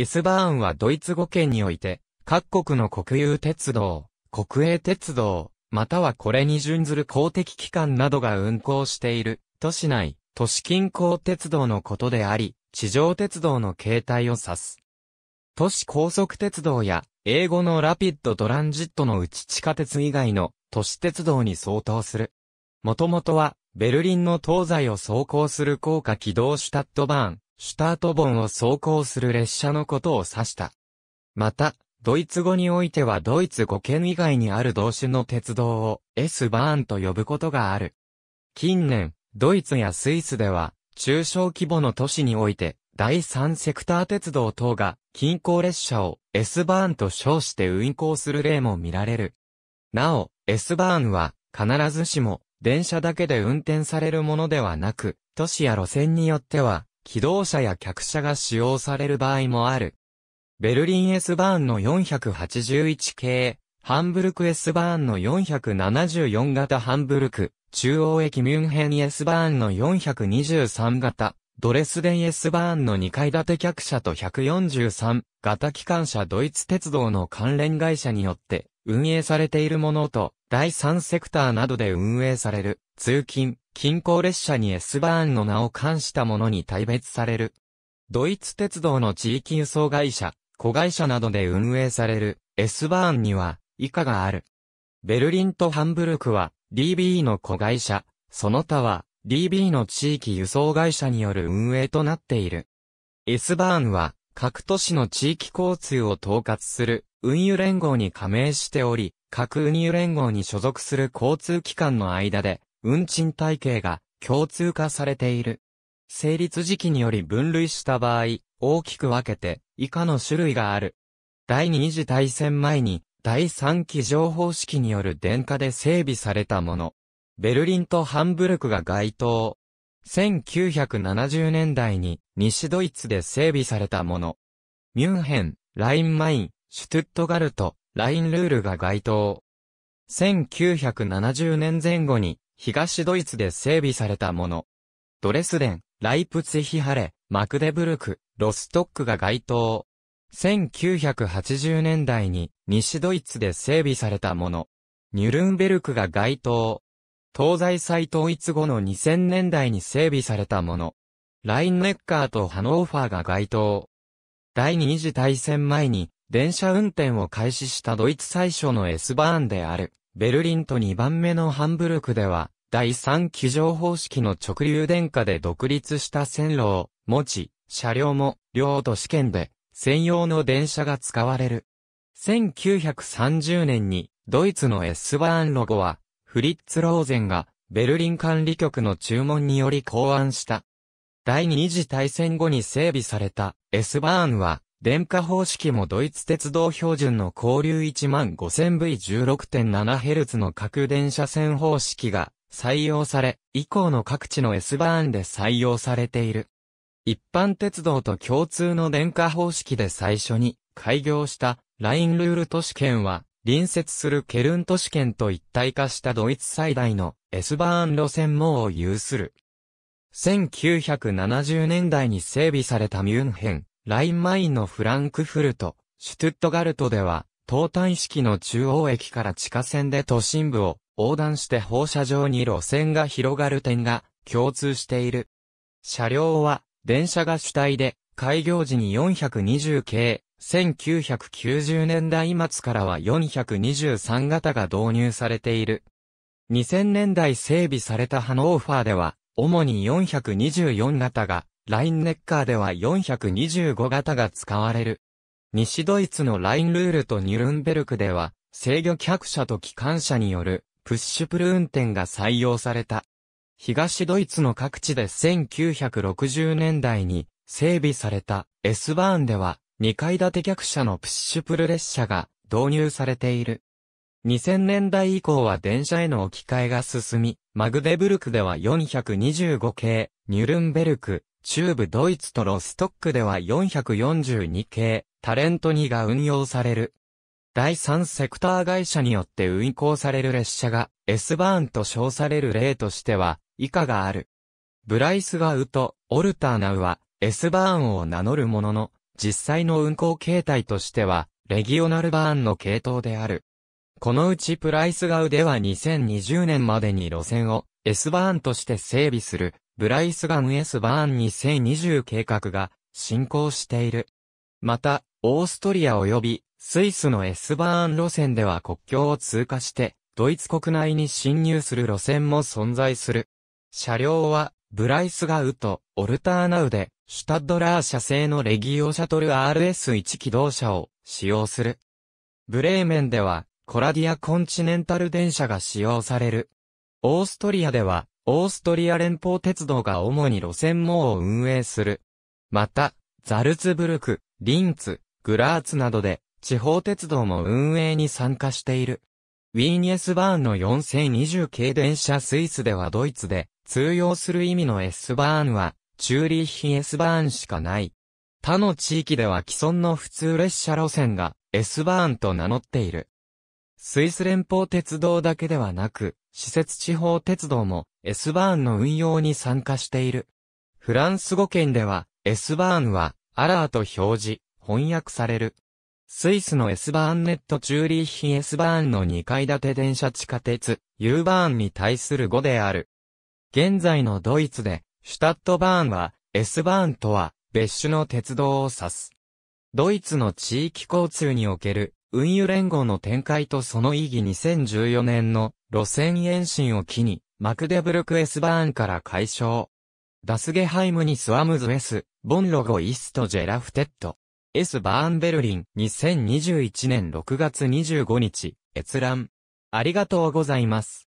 エスバーンはドイツ語圏において、各国の国有鉄道、国営鉄道、またはこれに準ずる公的機関などが運行している、都市内、都市近郊鉄道のことであり、地上鉄道の形態を指す。都市高速鉄道や、英語のラピッドトランジットのうち地下鉄以外の都市鉄道に相当する。もともとは、ベルリンの東西を走行する高架軌道シュタットバーン、シュタートボンを走行する列車のことを指した。また、ドイツ語においてはドイツ語圏以外にある同種の鉄道を S バーンと呼ぶことがある。近年、ドイツやスイスでは、中小規模の都市において、第三セクター鉄道等が、近郊列車を S バーンと称して運行する例も見られる。なお、S バーンは、必ずしも、電車だけで運転されるものではなく、都市や路線によっては、機動車や客車が使用される場合もある。ベルリン S バーンの481系、ハンブルク S バーンの474型ハンブルク、中央駅ミュンヘン S バーンの423型、ドレスデン S バーンの2階建て客車と143型機関車ドイツ鉄道の関連会社によって運営されているものと第3セクターなどで運営される通勤、近郊列車に S バーンの名を冠したものに大別される。ドイツ鉄道の地域輸送会社、子会社などで運営される S バーンには以下がある。ベルリンとハンブルクは DB の子会社、その他は DB の地域輸送会社による運営となっている。S バーンは各都市の地域交通を統括する運輸連合に加盟しており、各運輸連合に所属する交通機関の間で運賃体系が共通化されている。成立時期により分類した場合、大きく分けて以下の種類がある。第二次大戦前に第三期情報式による電化で整備されたもの。ベルリンとハンブルクが該当。1970年代に西ドイツで整備されたもの。ミュンヘン、ラインマイン、シュトゥットガルト、ラインルールが該当。1970年前後に東ドイツで整備されたもの。ドレスデン、ライプツヒハレ、マクデブルク、ロストックが該当。1980年代に西ドイツで整備されたもの。ニュルンベルクが該当。東西再統一後の2000年代に整備されたもの。ラインネッカーとハノーファーが該当。第二次大戦前に電車運転を開始したドイツ最初の S バーンであるベルリンと2番目のハンブルクでは、第3機乗方式の直流電化で独立した線路を持ち、車両も両都試験で専用の電車が使われる。1930年にドイツのエスバーンロゴはフリッツ・ローゼンがベルリン管理局の注文により考案した。第二次大戦後に整備されたエスバーンは電化方式もドイツ鉄道標準の交流 15000V16.7Hz の各電車線方式が採用され、以降の各地の S バーンで採用されている。一般鉄道と共通の電化方式で最初に開業したラインルール都市圏は、隣接するケルン都市圏と一体化したドイツ最大の S バーン路線網を有する。1970年代に整備されたミュンヘン、ラインマインのフランクフルト、シュトゥットガルトでは、東端式の中央駅から地下線で都心部を横断して放射状に路線が広がる点が共通している。車両は電車が主体で、開業時に420系、1990年代末からは423型が導入されている。2000年代整備されたハノーファーでは、主に424型がラインネッカーでは425型が使われる。西ドイツのラインルールとニュルンベルクでは、制御客車と機関車によるプッシュプル運転が採用された。東ドイツの各地で1960年代に整備された S バーンでは2階建て客車のプッシュプル列車が導入されている。2000年代以降は電車への置き換えが進み、マグデブルクでは425系、ニュルンベルク、中部ドイツとロストックでは442系、タレント2が運用される。第3セクター会社によって運行される列車が S バーンと称される例としては以下がある。ブライスガウとオルターナウは S バーンを名乗るものの実際の運行形態としてはレギオナルバーンの系統である。このうちプライスガウでは2020年までに路線を S バーンとして整備するブライスガン S バーン2020計画が進行している。また、オーストリア及びスイスの S バーン路線では国境を通過して、ドイツ国内に侵入する路線も存在する。車両は、ブライスガウとオルターナウで、シュタッドラー社製のレギオシャトル RS1 機動車を使用する。ブレーメンでは、コラディアコンチネンタル電車が使用される。オーストリアでは、オーストリア連邦鉄道が主に路線網を運営する。また、ザルツブルク、リンツ、グラーツなどで、地方鉄道も運営に参加している。ウィーニエスバーンの4020系電車スイスではドイツで、通用する意味の S バーンは、チューリーヒ S バーンしかない。他の地域では既存の普通列車路線が S バーンと名乗っている。スイス連邦鉄道だけではなく、施設地方鉄道も S バーンの運用に参加している。フランス語圏では S バーンはアラーと表示、翻訳される。スイスの S バーンネットチューリーヒ S バーンの2階建て電車地下鉄 U バーンに対する語である。現在のドイツでシュタットバーンは S バーンとは別種の鉄道を指す。ドイツの地域交通における運輸連合の展開とその意義2014年の路線延伸を機にマクデブルク・エスバーンから解消。ダスゲハイムにスワムズ・エス、ボンロゴ・イスト・ジェラフテッド。エス・バーン・ベルリン、2021年6月25日、閲覧。ありがとうございます。